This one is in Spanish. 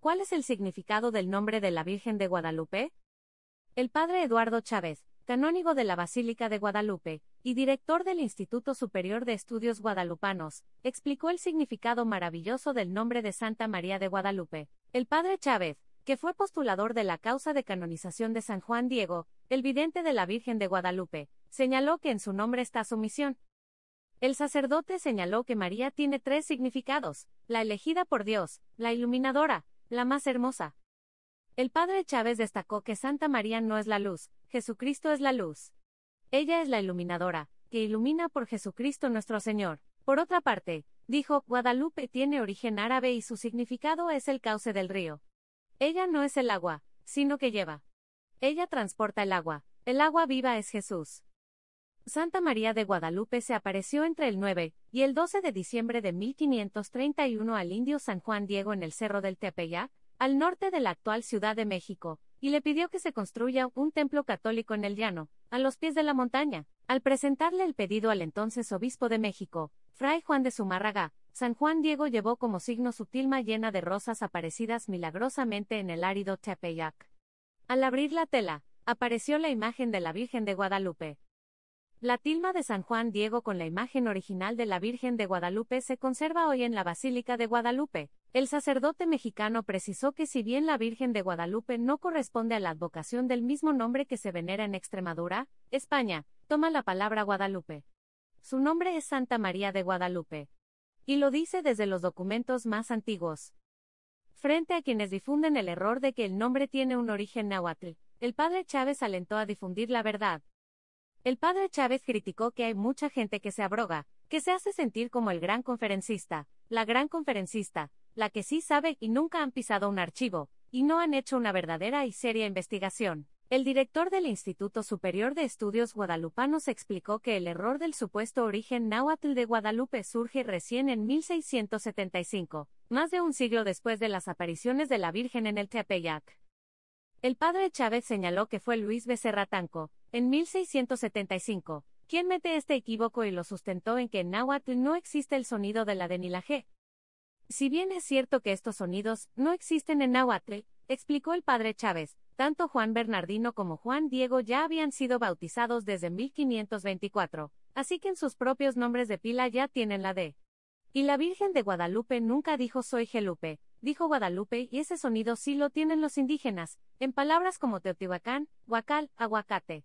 ¿Cuál es el significado del nombre de la Virgen de Guadalupe? El padre Eduardo Chávez, canónigo de la Basílica de Guadalupe, y director del Instituto Superior de Estudios Guadalupanos, explicó el significado maravilloso del nombre de Santa María de Guadalupe. El padre Chávez, que fue postulador de la causa de canonización de San Juan Diego, el vidente de la Virgen de Guadalupe, señaló que en su nombre está su misión. El sacerdote señaló que María tiene tres significados, la elegida por Dios, la iluminadora, la más hermosa. El padre Chávez destacó que Santa María no es la luz, Jesucristo es la luz. Ella es la iluminadora, que ilumina por Jesucristo nuestro Señor. Por otra parte, dijo, Guadalupe tiene origen árabe y su significado es el cauce del río. Ella no es el agua, sino que lleva. Ella transporta el agua, el agua viva es Jesús. Santa María de Guadalupe se apareció entre el 9 y el 12 de diciembre de 1531 al indio San Juan Diego en el Cerro del Tepeyac, al norte de la actual Ciudad de México, y le pidió que se construya un templo católico en el llano, a los pies de la montaña. Al presentarle el pedido al entonces obispo de México, Fray Juan de Zumárraga, San Juan Diego llevó como signo su tilma llena de rosas aparecidas milagrosamente en el árido Tepeyac. Al abrir la tela, apareció la imagen de la Virgen de Guadalupe. La tilma de San Juan Diego con la imagen original de la Virgen de Guadalupe se conserva hoy en la Basílica de Guadalupe. El sacerdote mexicano precisó que si bien la Virgen de Guadalupe no corresponde a la advocación del mismo nombre que se venera en Extremadura, España, toma la palabra Guadalupe. Su nombre es Santa María de Guadalupe. Y lo dice desde los documentos más antiguos. Frente a quienes difunden el error de que el nombre tiene un origen náhuatl, el padre Chávez alentó a difundir la verdad, el padre Chávez criticó que hay mucha gente que se abroga, que se hace sentir como el gran conferencista, la gran conferencista, la que sí sabe y nunca han pisado un archivo, y no han hecho una verdadera y seria investigación. El director del Instituto Superior de Estudios Guadalupanos explicó que el error del supuesto origen náhuatl de Guadalupe surge recién en 1675, más de un siglo después de las apariciones de la Virgen en el Tepeyac. El padre Chávez señaló que fue Luis Becerratanco. En 1675, ¿quién mete este equívoco y lo sustentó en que en náhuatl no existe el sonido de la de ni la G. Si bien es cierto que estos sonidos no existen en náhuatl, explicó el padre Chávez, tanto Juan Bernardino como Juan Diego ya habían sido bautizados desde 1524, así que en sus propios nombres de pila ya tienen la D. Y la Virgen de Guadalupe nunca dijo soy Gelupe, dijo Guadalupe y ese sonido sí lo tienen los indígenas, en palabras como Teotihuacán, Huacal, aguacate.